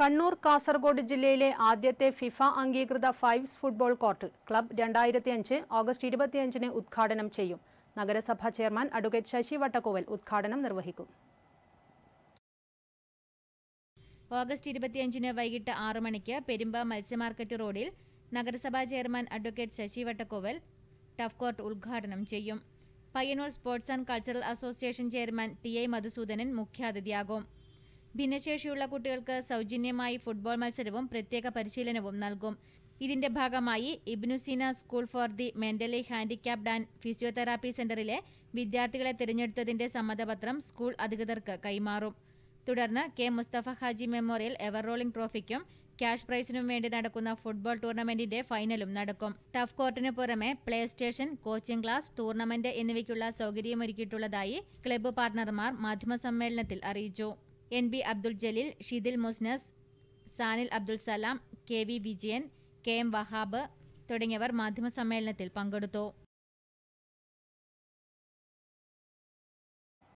കണ്ണൂർ കാസർഗോഡ് ജില്ലയിലെ ആദ്യത്തെ ഫിഫ അംഗീകൃത ഫൈവ്സ് ഫുട്ബോൾ കോർട്ട് ക്ലബ് രണ്ടായിരത്തി അഞ്ച് ഓഗസ്റ്റ് ഇരുപത്തിയഞ്ചിന് ഉദ്ഘാടനം ചെയ്യും നഗരസഭാ ചെയർമാൻ അഡ്വക്കേറ്റ് ശശി വട്ടക്കോവൽ ഉദ്ഘാടനം നിർവഹിക്കും ഓഗസ്റ്റ് ഇരുപത്തിയഞ്ചിന് വൈകിട്ട് ആറു മണിക്ക് പെരുമ്പ മത്സ്യമാർക്കറ്റ് റോഡിൽ നഗരസഭാ chairman advocate Shashi Vattakkoval turf court ഉദ്ഘാടനം ചെയ്യും Payyanur sports and cultural association chairman T I Madhusoodanan മുഖ്യാതിഥിയാകും ഭിന്നശേഷിയുള്ള കുട്ടികൾക്ക് സൗജന്യമായി ഫുട്ബോൾ മത്സരവും പ്രത്യേക പരിശീലനവും നൽകും ഇതിന്റെ ഭാഗമായി Ibnu Sina school for the mentally handicapped and physiotherapy സെന്ററിലെ വിദ്യാർത്ഥികളെ തിരഞ്ഞെടുത്തതിന്റെ സമ്മതപത്രം സ്കൂൾ അധികൃതർക്ക് കൈമാറും തുടർന്ന് K Musthafa Haji memorial ever rolling ട്രോഫിക്കും ക്യാഷ് പ്രൈസിനും വേണ്ടി നടക്കുന്ന ഫുട്ബോൾ ടൂർണമെന്റിന്റെ ഫൈനലും നടക്കും ടഫ് കോർട്ടിന് പുറമെ play station coaching class tournament എന്നിവയ്ക്കുള്ള സൗകര്യമൊരുക്കിയിട്ടുള്ളതായി ക്ലബ്ബ് പാർട്ണർമാർ മാധ്യമസമ്മേളനത്തിൽ അറിയിച്ചു N B Abdul Jaleel Shidil Musnas Sanil Abdul Salam K V Vijayan K M Vahab തുടങ്ങിയവർ മാധ്യമസമ്മേളനത്തിൽ പങ്കെടുത്തു